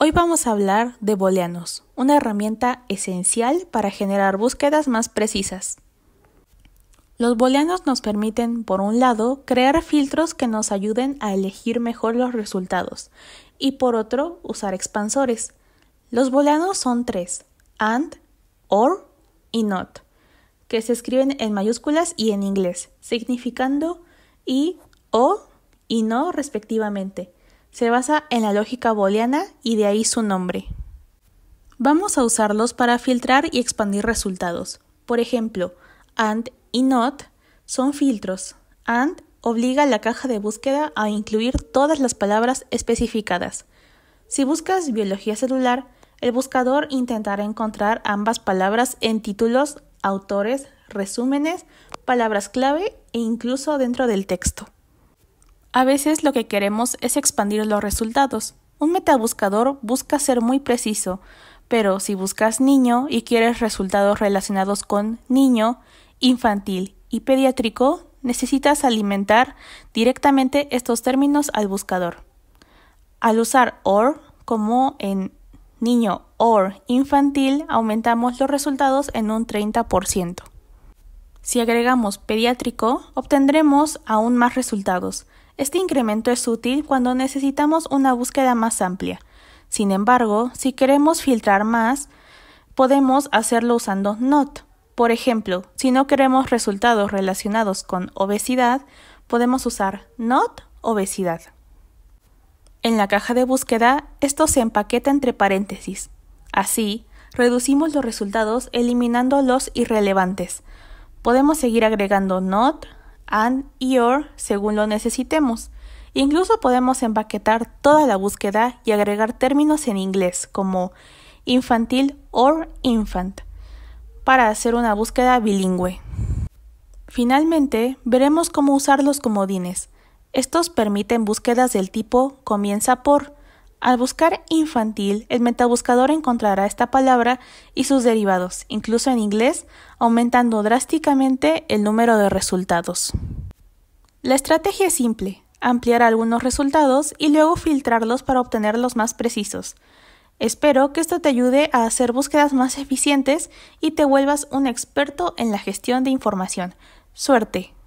Hoy vamos a hablar de booleanos, una herramienta esencial para generar búsquedas más precisas. Los booleanos nos permiten, por un lado, crear filtros que nos ayuden a elegir mejor los resultados y, por otro, usar expansores. Los booleanos son tres, AND, OR y NOT, que se escriben en mayúsculas y en inglés, significando y, o y no respectivamente. Se basa en la lógica booleana y de ahí su nombre. Vamos a usarlos para filtrar y expandir resultados. Por ejemplo, AND y NOT son filtros. AND obliga a la caja de búsqueda a incluir todas las palabras especificadas. Si buscas biología celular, el buscador intentará encontrar ambas palabras en títulos, autores, resúmenes, palabras clave e incluso dentro del texto. A veces lo que queremos es expandir los resultados. Un metabuscador busca ser muy preciso, pero si buscas niño y quieres resultados relacionados con niño, infantil y pediátrico, necesitas alimentar directamente estos términos al buscador. Al usar OR como en niño OR infantil, aumentamos los resultados en un 30%. Si agregamos pediátrico, obtendremos aún más resultados, este incremento es útil cuando necesitamos una búsqueda más amplia. Sin embargo, si queremos filtrar más, podemos hacerlo usando NOT. Por ejemplo, si no queremos resultados relacionados con obesidad, podemos usar NOT obesidad. En la caja de búsqueda, esto se empaqueta entre paréntesis. Así, reducimos los resultados eliminando los irrelevantes. Podemos seguir agregando NOT, and y or según lo necesitemos. Incluso podemos empaquetar toda la búsqueda y agregar términos en inglés como infantil or infant para hacer una búsqueda bilingüe. Finalmente, veremos cómo usar los comodines. Estos permiten búsquedas del tipo comienza por, al buscar infantil, el metabuscador encontrará esta palabra y sus derivados, incluso en inglés, aumentando drásticamente el número de resultados. La estrategia es simple, ampliar algunos resultados y luego filtrarlos para obtener los más precisos. Espero que esto te ayude a hacer búsquedas más eficientes y te vuelvas un experto en la gestión de información. Suerte.